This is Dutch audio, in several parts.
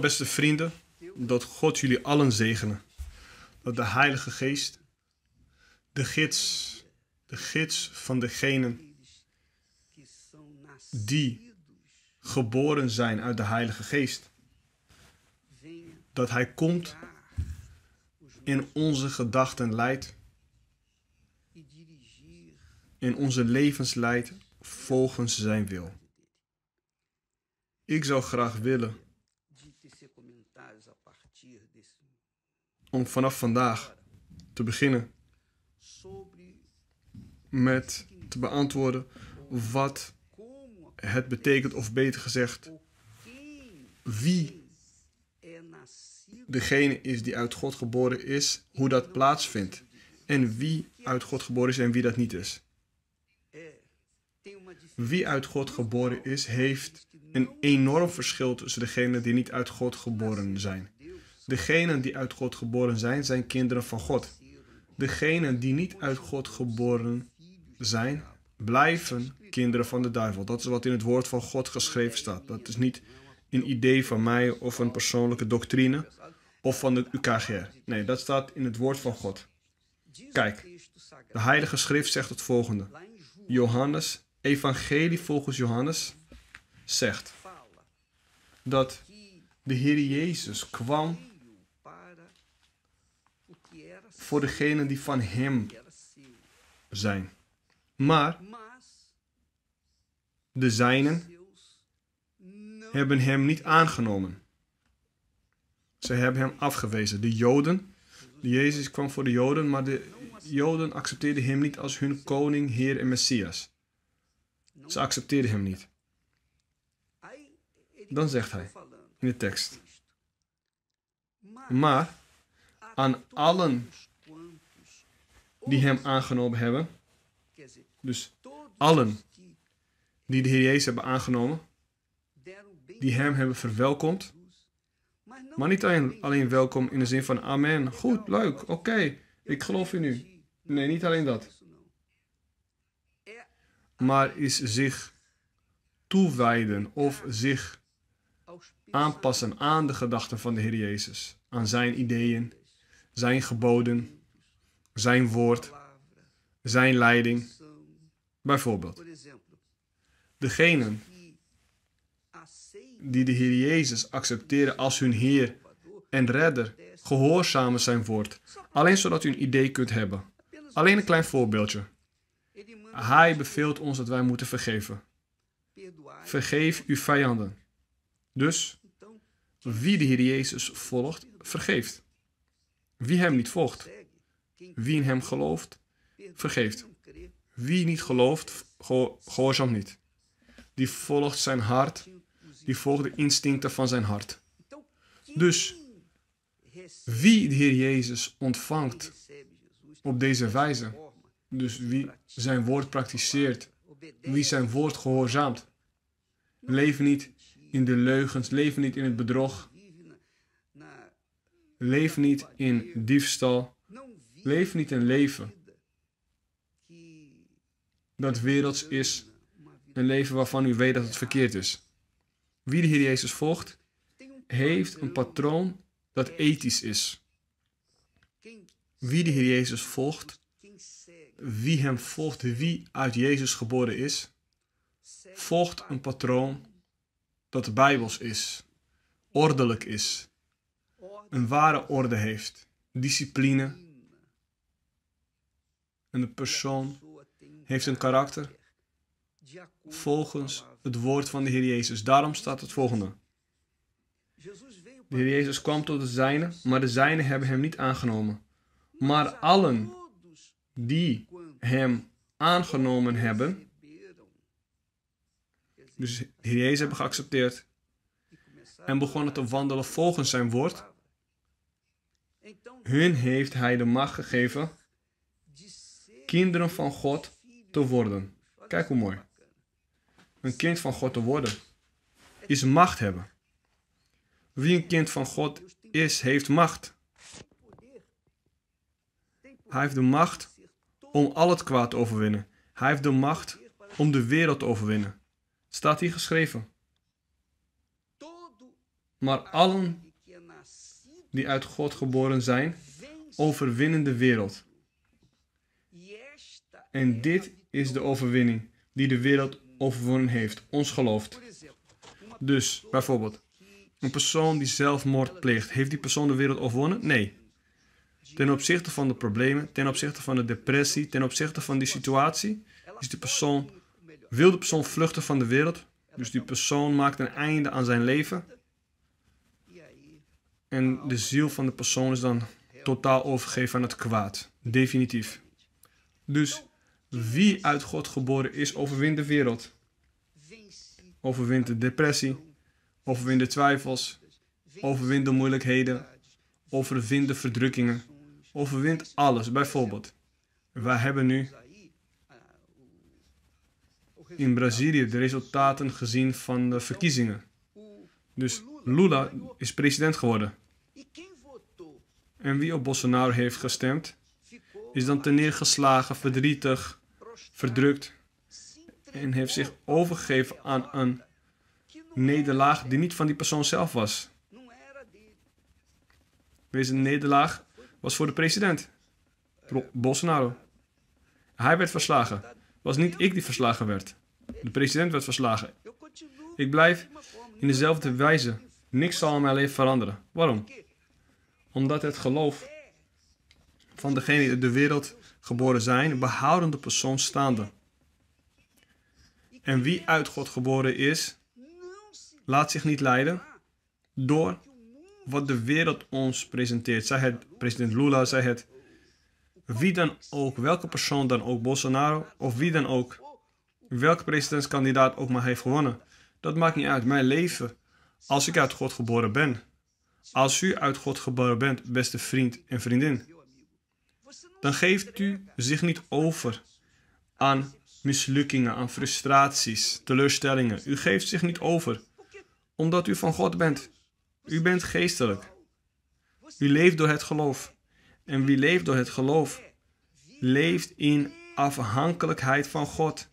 beste vrienden, dat God jullie allen zegenen. Dat de Heilige Geest, de gids, de gids van degenen die geboren zijn uit de Heilige Geest, dat Hij komt in onze gedachten leidt, in onze levens leidt volgens Zijn wil. Ik zou graag willen om vanaf vandaag te beginnen met te beantwoorden wat het betekent, of beter gezegd, wie degene is die uit God geboren is, hoe dat plaatsvindt. En wie uit God geboren is en wie dat niet is. Wie uit God geboren is, heeft een enorm verschil tussen degenen die niet uit God geboren zijn. Degenen die uit God geboren zijn, zijn kinderen van God. Degenen die niet uit God geboren zijn, blijven kinderen van de duivel. Dat is wat in het woord van God geschreven staat. Dat is niet een idee van mij of een persoonlijke doctrine of van de UKGR. Nee, dat staat in het woord van God. Kijk, de Heilige Schrift zegt het volgende. Johannes, Evangelie volgens Johannes, zegt dat de Heer Jezus kwam voor degenen die van Hem zijn. Maar de zijnen hebben Hem niet aangenomen. Ze hebben Hem afgewezen. De Joden, Jezus kwam voor de Joden, maar de Joden accepteerden Hem niet als hun koning, Heer en Messias. Ze accepteerden Hem niet. Dan zegt Hij in de tekst. Maar aan allen die hem aangenomen hebben. Dus allen die de Heer Jezus hebben aangenomen, die hem hebben verwelkomd. Maar niet alleen, alleen welkom in de zin van amen, goed, leuk, oké, ik geloof in u. Nee, niet alleen dat. Maar is zich toewijden of zich aanpassen aan de gedachten van de Heer Jezus, aan zijn ideeën, zijn geboden, zijn woord, zijn leiding. Bijvoorbeeld, degenen die de Heer Jezus accepteren als hun Heer en Redder, gehoorzamen zijn woord, alleen zodat u een idee kunt hebben. Alleen een klein voorbeeldje. Hij beveelt ons dat wij moeten vergeven. Vergeef uw vijanden. Dus, wie de Heer Jezus volgt, vergeeft. Wie hem niet volgt, wie in hem gelooft, vergeeft. Wie niet gelooft, gehoorzaamt niet. Die volgt zijn hart, die volgt de instincten van zijn hart. Dus wie de Heer Jezus ontvangt op deze wijze, dus wie zijn woord prakticeert, wie zijn woord gehoorzaamt, leef niet in de leugens, leef niet in het bedrog, leef niet in diefstal, Leef niet een leven dat werelds is. Een leven waarvan u weet dat het verkeerd is. Wie de Heer Jezus volgt, heeft een patroon dat ethisch is. Wie de Heer Jezus volgt, wie hem volgt, wie uit Jezus geboren is, volgt een patroon dat bijbels is, ordelijk is, een ware orde heeft, discipline, en de persoon heeft een karakter volgens het woord van de Heer Jezus. Daarom staat het volgende. De Heer Jezus kwam tot de zijnen, maar de zijnen hebben hem niet aangenomen. Maar allen die hem aangenomen hebben, dus de Heer Jezus hebben geaccepteerd en begonnen te wandelen volgens zijn woord, hun heeft hij de macht gegeven kinderen van God te worden. Kijk hoe mooi. Een kind van God te worden is macht hebben. Wie een kind van God is, heeft macht. Hij heeft de macht om al het kwaad te overwinnen. Hij heeft de macht om de wereld te overwinnen. Staat hier geschreven. Maar allen die uit God geboren zijn, overwinnen de wereld. En dit is de overwinning die de wereld overwonnen heeft, ons geloof. Dus, bijvoorbeeld, een persoon die zelfmoord pleegt, heeft die persoon de wereld overwonnen? Nee. Ten opzichte van de problemen, ten opzichte van de depressie, ten opzichte van die situatie, is persoon, wil de persoon vluchten van de wereld? Dus die persoon maakt een einde aan zijn leven. En de ziel van de persoon is dan totaal overgegeven aan het kwaad. Definitief. Dus wie uit God geboren is, overwint de wereld. Overwint de depressie. Overwint de twijfels. Overwint de moeilijkheden. Overwint de verdrukkingen. Overwint alles. Bijvoorbeeld, wij hebben nu in Brazilië de resultaten gezien van de verkiezingen. Dus Lula is president geworden. En wie op Bolsonaro heeft gestemd, is dan neergeslagen, verdrietig, verdrukt en heeft zich overgegeven aan een nederlaag die niet van die persoon zelf was. Deze nederlaag was voor de president, Bolsonaro. Hij werd verslagen. Het was niet ik die verslagen werd. De president werd verslagen. Ik blijf in dezelfde wijze. Niks zal in mijn leven veranderen. Waarom? Omdat het geloof van degene die de wereld geboren zijn, behouden de persoon staande. En wie uit God geboren is, laat zich niet leiden door wat de wereld ons presenteert. Zij het president Lula, zij het wie dan ook, welke persoon dan ook, Bolsonaro of wie dan ook, welke presidentskandidaat ook maar heeft gewonnen. Dat maakt niet uit. Mijn leven, als ik uit God geboren ben. Als u uit God geboren bent, beste vriend en vriendin dan geeft u zich niet over aan mislukkingen, aan frustraties, teleurstellingen. U geeft zich niet over, omdat u van God bent. U bent geestelijk. U leeft door het geloof. En wie leeft door het geloof, leeft in afhankelijkheid van God.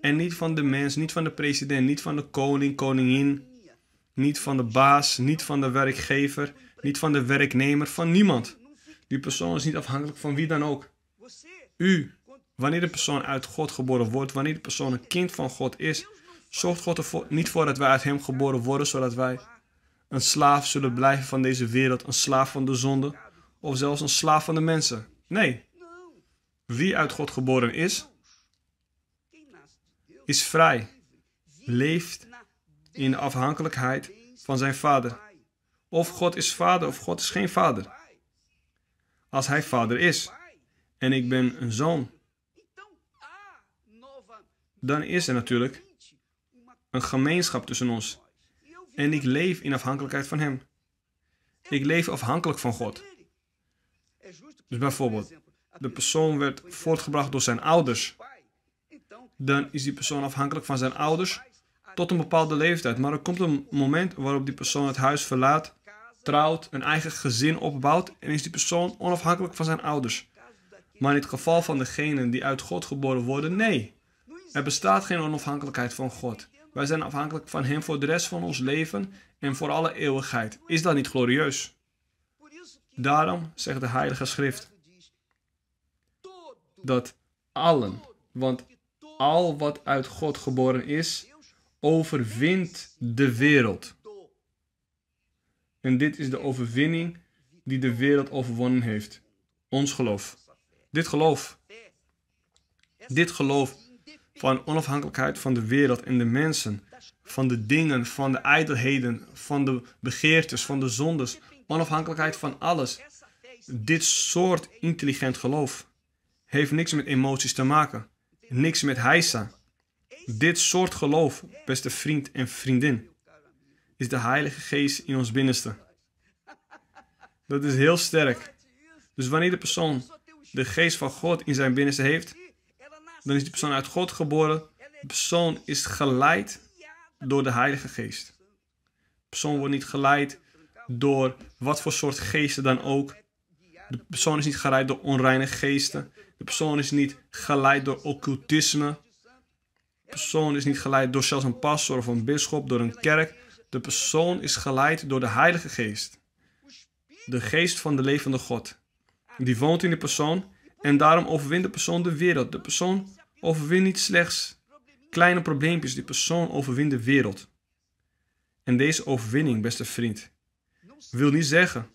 En niet van de mens, niet van de president, niet van de koning, koningin, niet van de baas, niet van de werkgever, niet van de werknemer, van niemand. Die persoon is niet afhankelijk van wie dan ook. U, wanneer de persoon uit God geboren wordt, wanneer de persoon een kind van God is, zorgt God er niet voor dat wij uit Hem geboren worden, zodat wij een slaaf zullen blijven van deze wereld, een slaaf van de zonde of zelfs een slaaf van de mensen. Nee. Wie uit God geboren is, is vrij, leeft in afhankelijkheid van zijn vader. Of God is vader of God is geen vader als hij vader is en ik ben een zoon, dan is er natuurlijk een gemeenschap tussen ons. En ik leef in afhankelijkheid van Hem. Ik leef afhankelijk van God. Dus bijvoorbeeld, de persoon werd voortgebracht door zijn ouders. Dan is die persoon afhankelijk van zijn ouders tot een bepaalde leeftijd. Maar er komt een moment waarop die persoon het huis verlaat trouwt, een eigen gezin opbouwt en is die persoon onafhankelijk van zijn ouders. Maar in het geval van degenen die uit God geboren worden, nee. Er bestaat geen onafhankelijkheid van God. Wij zijn afhankelijk van Hem voor de rest van ons leven en voor alle eeuwigheid. Is dat niet glorieus? Daarom zegt de Heilige Schrift dat allen, want al wat uit God geboren is, overwint de wereld. En dit is de overwinning die de wereld overwonnen heeft. Ons geloof. Dit geloof. Dit geloof van onafhankelijkheid van de wereld en de mensen. Van de dingen, van de ijdelheden, van de begeertes, van de zondes. Onafhankelijkheid van alles. Dit soort intelligent geloof heeft niks met emoties te maken. Niks met heisa. Dit soort geloof, beste vriend en vriendin is de Heilige Geest in ons binnenste. Dat is heel sterk. Dus wanneer de persoon de Geest van God in zijn binnenste heeft, dan is die persoon uit God geboren. De persoon is geleid door de Heilige Geest. De persoon wordt niet geleid door wat voor soort geesten dan ook. De persoon is niet geleid door onreine geesten. De persoon is niet geleid door occultisme. De persoon is niet geleid door zelfs een pastor of een bisschop, door een kerk. De persoon is geleid door de Heilige Geest. De geest van de levende God. Die woont in de persoon en daarom overwint de persoon de wereld. De persoon overwint niet slechts kleine probleempjes. Die persoon overwint de wereld. En deze overwinning, beste vriend, wil niet zeggen,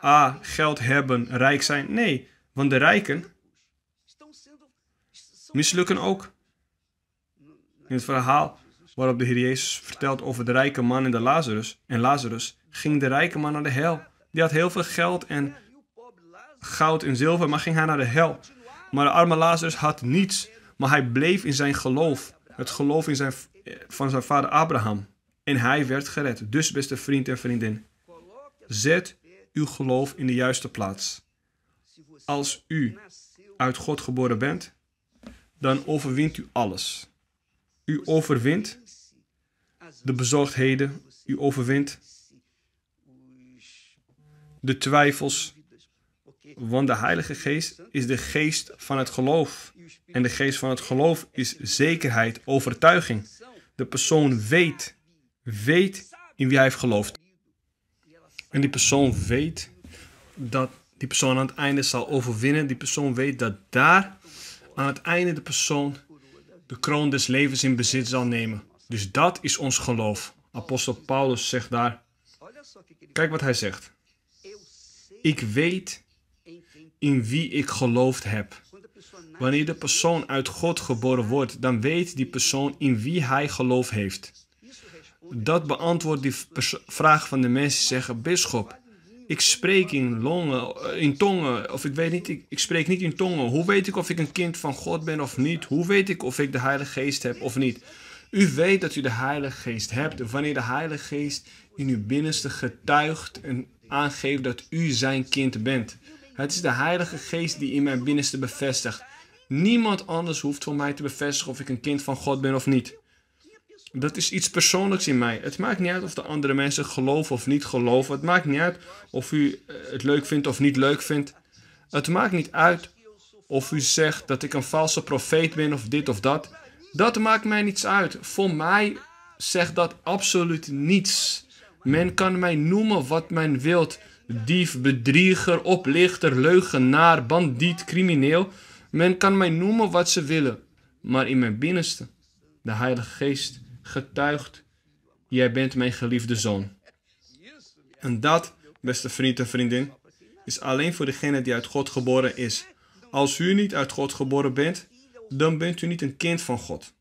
ah, geld hebben, rijk zijn. Nee, want de rijken mislukken ook. In het verhaal waarop de Heer Jezus vertelt over de rijke man en de Lazarus. En Lazarus ging de rijke man naar de hel. Die had heel veel geld en goud en zilver, maar ging hij naar de hel. Maar de arme Lazarus had niets, maar hij bleef in zijn geloof. Het geloof in zijn, van zijn vader Abraham. En hij werd gered. Dus beste vriend en vriendin, zet uw geloof in de juiste plaats. Als u uit God geboren bent, dan overwint u alles. U overwint de bezorgdheden. U overwint de twijfels. Want de Heilige Geest is de geest van het geloof. En de geest van het geloof is zekerheid, overtuiging. De persoon weet, weet in wie hij heeft geloofd. En die persoon weet dat die persoon aan het einde zal overwinnen. Die persoon weet dat daar aan het einde de persoon de kroon des levens in bezit zal nemen. Dus dat is ons geloof. Apostel Paulus zegt daar, kijk wat hij zegt. Ik weet in wie ik geloofd heb. Wanneer de persoon uit God geboren wordt, dan weet die persoon in wie hij geloof heeft. Dat beantwoordt die vraag van de mensen die zeggen, bischop, ik spreek in, eh, in tongen, of ik weet niet, ik, spreek niet in tongen. Hoe weet ik of ik een kind van God ben of niet? Hoe weet ik of ik de Heilige Geest heb of niet? U weet dat u de Heilige Geest hebt wanneer de Heilige Geest in uw binnenste getuigt en aangeeft dat u zijn kind bent. Het is de Heilige Geest die in mijn binnenste bevestigt. Niemand anders hoeft voor mij te bevestigen of ik een kind van God ben of niet. Dat is iets persoonlijks in mij. Het maakt niet uit of de andere mensen geloven of niet geloven. Het maakt niet uit of u eh, het leuk vindt of niet leuk vindt. Het maakt niet uit of u zegt dat ik een valse profeet ben of dit of dat. Dat maakt mij niets uit. Voor mij zegt dat absoluut niets. Men kan mij noemen wat men wilt. Dief, bedrieger, oplichter, leugenaar, bandiet, crimineel. Men kan mij noemen wat ze willen. Maar in mijn binnenste, de Heilige Geest getuigt, jij bent mijn geliefde zoon. En dat, beste vriend en vriendin, is alleen voor degene die uit God geboren is. Als u niet uit God geboren bent, dan bent u niet een kind van God.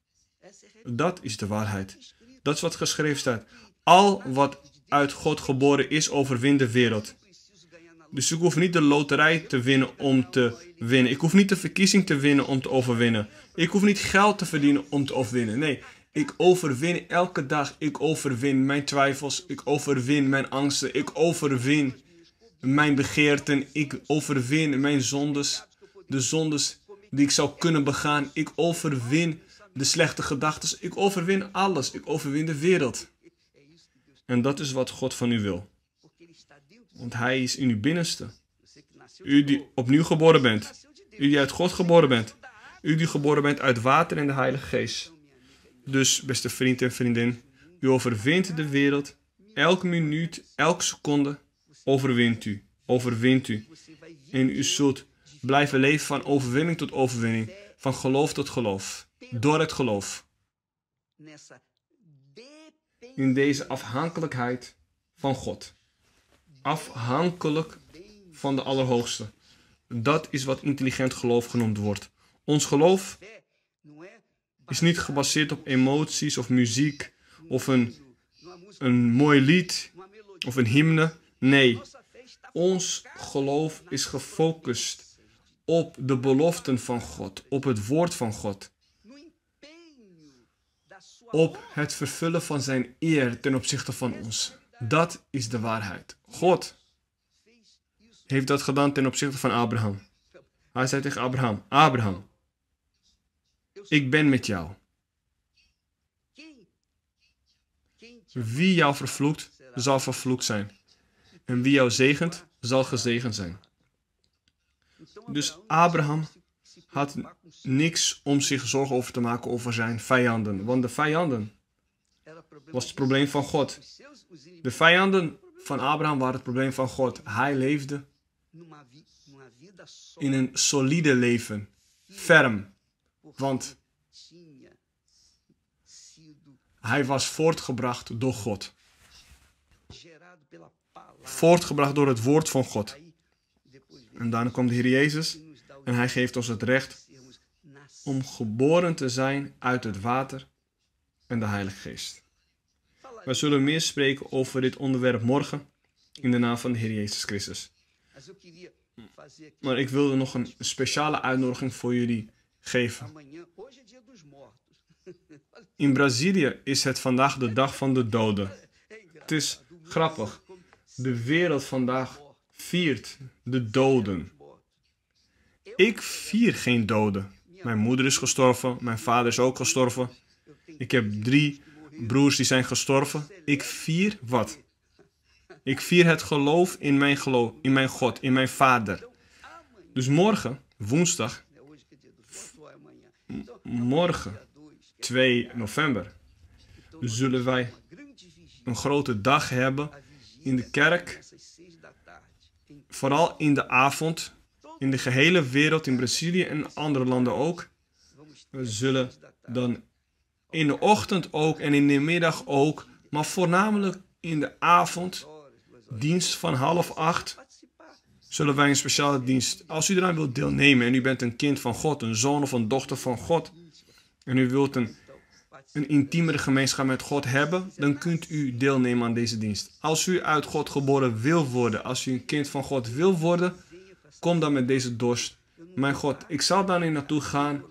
Dat is de waarheid. Dat is wat geschreven staat. Al wat uit God geboren is, overwint de wereld. Dus ik hoef niet de loterij te winnen om te winnen. Ik hoef niet de verkiezing te winnen om te overwinnen. Ik hoef niet geld te verdienen om te overwinnen. Nee, ik overwin elke dag. Ik overwin mijn twijfels. Ik overwin mijn angsten. Ik overwin mijn begeerten. Ik overwin mijn zondes. De zondes die ik zou kunnen begaan. Ik overwin de slechte gedachten. Ik overwin alles. Ik overwin de wereld. En dat is wat God van u wil. Want Hij is in uw binnenste. U die opnieuw geboren bent. U die uit God geboren bent. U die geboren bent uit water en de Heilige Geest. Dus, beste vriend en vriendin, u overwint de wereld. Elke minuut, elke seconde overwint u. Overwint u. En u zult blijven leven van overwinning tot overwinning, van geloof tot geloof, door het geloof. In deze afhankelijkheid van God. Afhankelijk van de Allerhoogste. Dat is wat intelligent geloof genoemd wordt. Ons geloof is niet gebaseerd op emoties of muziek of een, een mooi lied of een hymne. Nee, ons geloof is gefocust op de beloften van God, op het woord van God, op het vervullen van Zijn eer ten opzichte van ons. Dat is de waarheid. God heeft dat gedaan ten opzichte van Abraham. Hij zei tegen Abraham: Abraham, ik ben met jou. Wie jou vervloekt, zal vervloekt zijn. En wie jou zegent, zal gezegend zijn. Dus Abraham had niks om zich zorgen over te maken over zijn vijanden. Want de vijanden was het probleem van God. De vijanden van Abraham waren het probleem van God. Hij leefde in een solide leven, ferm. Want hij was voortgebracht door God. Voortgebracht door het woord van God. En daarna komt de Heer Jezus en hij geeft ons het recht om geboren te zijn uit het water en de Heilige Geest. We zullen meer spreken over dit onderwerp morgen in de naam van de Heer Jezus Christus. Maar ik wilde nog een speciale uitnodiging voor jullie geven. In Brazilië is het vandaag de dag van de doden. Het is grappig. De wereld vandaag viert de doden. Ik vier geen doden. Mijn moeder is gestorven, mijn vader is ook gestorven. Ik heb drie broers die zijn gestorven. Ik vier wat? Ik vier het geloof in mijn, geloof, in mijn God, in mijn Vader. Dus morgen, woensdag, morgen, 2 november, zullen wij een grote dag hebben in de kerk vooral in de avond, in de gehele wereld, in Brazilië en andere landen ook, we zullen dan in de ochtend ook en in de middag ook, maar voornamelijk in de avond, dienst van half acht, zullen wij een speciale dienst. Als u eraan wilt deelnemen en u bent een kind van God, een zoon of een dochter van God, en u wilt een een intiemere gemeenschap met God hebben, dan kunt u deelnemen aan deze dienst. Als u uit God geboren wil worden, als u een kind van God wil worden, kom dan met deze dorst. Mijn God, ik zal daar niet naartoe gaan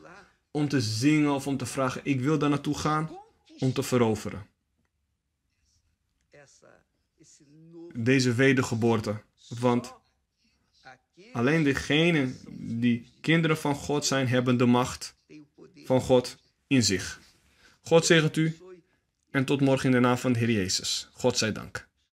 om te zingen of om te vragen. Ik wil daar naartoe gaan om te veroveren. Deze wedergeboorte. Want alleen degenen die kinderen van God zijn, hebben de macht van God in zich. God zegt u en tot morgen in de naam van de Heer Jezus. God zij dank.